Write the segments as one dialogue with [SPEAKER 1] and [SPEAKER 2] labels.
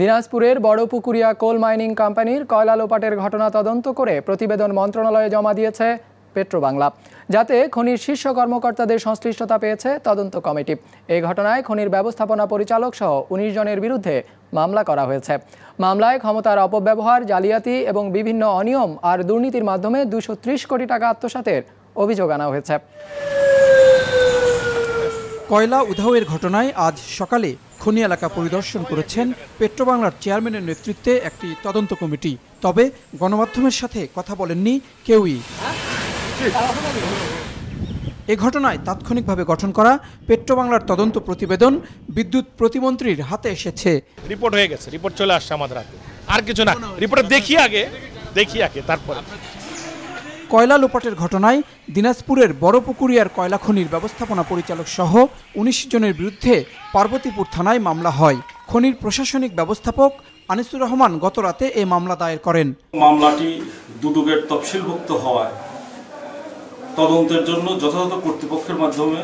[SPEAKER 1] দিনাজপুরের বড়পুকুরিয়া কোল মাইনিং কোম্পানির কয়লা লোপাটের ঘটনা তদন্ত করে প্রতিবেদন মন্ত্রণালয়ে জমা দিয়েছে পেট্রোবাংলা যাতে খনির শীর্ষ কর্মকর্তাদের সংশ্লিষ্টতা পেয়েছে তদন্ত কমিটি এই ঘটনায় খনির ব্যবস্থাপনা পরিচালক সহ উনিশ জনের বিরুদ্ধে মামলা করা হয়েছে মামলায় ক্ষমতার অপব্যবহার জালিয়াতি এবং বিভিন্ন অনিয়ম আর দুর্নীতির মাধ্যমে দুশো কোটি টাকা আত্মসাতের অভিযোগ আনা হয়েছে
[SPEAKER 2] কয়লা উধাওয়ের ঘটনায় আজ সকালে খনি এলাকা পরিদর্শন করেছেন পেট্রোবাংলার চেয়ারম্যানের নেতৃত্বে একটি তদন্ত কমিটি তবে গণমাধ্যমের সাথে কথা বলেননি কেউই এ ঘটনায় তাৎক্ষণিকভাবে গঠন করা পেট্রোবাংলার তদন্ত প্রতিবেদন বিদ্যুৎ প্রতিমন্ত্রীর হাতে এসেছে রিপোর্ট
[SPEAKER 3] হয়ে গেছে রিপোর্ট চলে আসছে আমাদের হাতে আর কিছু না রিপোর্ট দেখি আগে দেখি আগে তারপর
[SPEAKER 2] কয়লা লোপাটের ঘটনায় দিনাজপুরের বড়পুকুরিয়ার কয়লা খনির ব্যবস্থাপনা পরিচালক সহ উনিশ জনের বিরুদ্ধে পার্বতীপুর থানায় মামলা হয় খনির প্রশাসনিক ব্যবস্থাপক আনিসুর রহমান গত রাতে এ মামলা দায়ের করেন
[SPEAKER 4] মামলাটি দুদুগের তফসিলভুক্ত হওয়ায় তদন্তের জন্য যথাযথ কর্তৃপক্ষের মাধ্যমে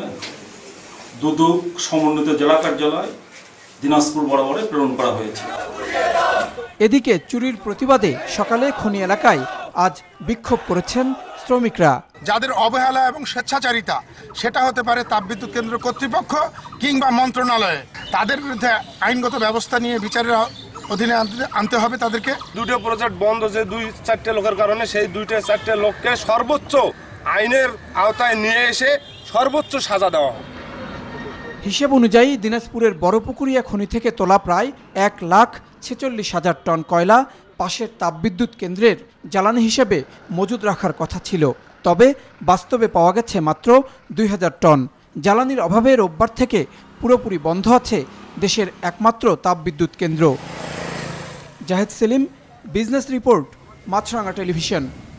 [SPEAKER 4] দুদুক সমন্বিত জেলা কার্যালয় দিনাজপুর বরাবরে প্রেরণ করা হয়েছে
[SPEAKER 2] এদিকে চুরির প্রতিবাদে সকালে খনি এলাকায় আজ বিক্ষোভ করেছেন শ্রমিকরা
[SPEAKER 3] যাদের অবহেলা এবং স্বেচ্ছাচারিতা সেটা হতে পারে তাপবিদ্যুৎ কেন্দ্র কর্তৃপক্ষ কিংবা মন্ত্রণালয়ে তাদের বিরুদ্ধে আইনগত ব্যবস্থা নিয়ে বিচারের অধীনে আনতে হবে তাদেরকে দুটো প্রজেক্ট বন্ধ যে দুই চারটে লোকের কারণে সেই দুইটা চারটে লোককে সর্বোচ্চ আইনের আওতায় নিয়ে এসে সর্বোচ্চ সাজা দেওয়া
[SPEAKER 2] হিসেব অনুযায়ী দিনাজপুরের বড়পুকুরিয়া খনি থেকে তোলা প্রায় এক লাখ ছেচল্লিশ হাজার টন কয়লা পাশের তাপবিদ্যুৎ কেন্দ্রের জ্বালানি হিসেবে মজুদ রাখার কথা ছিল তবে বাস্তবে পাওয়া গেছে মাত্র দুই টন জ্বালানির অভাবে রোববার থেকে পুরোপুরি বন্ধ আছে দেশের একমাত্র তাপবিদ্যুৎ কেন্দ্র Zahed Selim business report Maasranga television